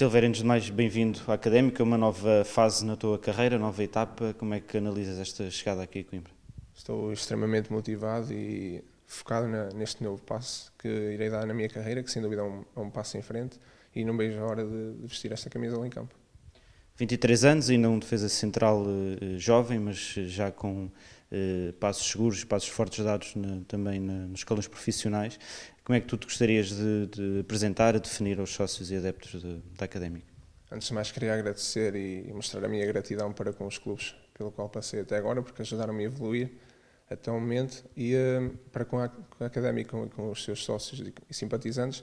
Silveira, antes de mais, bem-vindo à Académica, uma nova fase na tua carreira, nova etapa. Como é que analisas esta chegada aqui a Coimbra? Estou extremamente motivado e focado na, neste novo passo que irei dar na minha carreira, que sem dúvida é um, é um passo em frente e não vejo a hora de, de vestir esta camisa lá em campo. 23 anos, ainda um defesa central eh, jovem, mas já com eh, passos seguros, passos fortes dados na, também na, nos escalões profissionais. Como é que tu te gostarias de, de apresentar, a definir aos sócios e adeptos de, da Académica? Antes de mais, queria agradecer e mostrar a minha gratidão para com os clubes pelo qual passei até agora, porque ajudaram-me a evoluir até o momento e eh, para com a, a Académica e com os seus sócios e simpatizantes,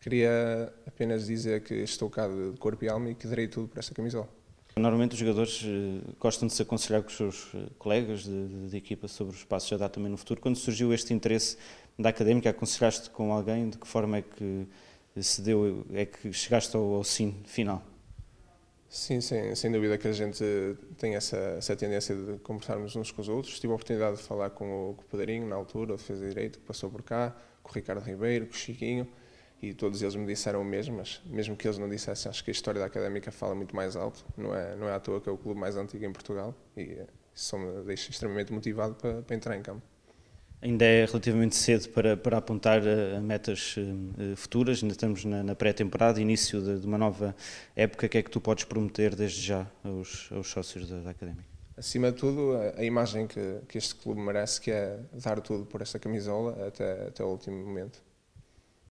queria apenas dizer que estou cá de corpo e alma e que darei tudo para esta camisola. Normalmente os jogadores eh, gostam de se aconselhar com os seus eh, colegas de, de, de equipa sobre os passos a dar também no futuro. Quando surgiu este interesse da académica, aconselhaste com alguém? De que forma é que se deu, é que chegaste ao, ao sim final? Sim, sem, sem dúvida que a gente tem essa, essa tendência de conversarmos uns com os outros. Tive a oportunidade de falar com o, com o Padrinho, na altura, o defesa de direito, que passou por cá, com o Ricardo Ribeiro, com o Chiquinho e todos eles me disseram o mesmo, mas mesmo que eles não dissessem, acho que a história da académica fala muito mais alto. Não é, não é à toa que é o clube mais antigo em Portugal e eh, isso me deixa extremamente motivado para, para entrar em campo. Ainda é relativamente cedo para, para apontar a eh, metas eh, futuras, ainda estamos na, na pré-temporada, início de, de, uma nova época. O que é que tu podes prometer desde já aos, aos sócios da, da Académica? Acima de tudo, a, a imagem que, que, este clube merece, que é dar tudo por esta camisola até, até o último momento.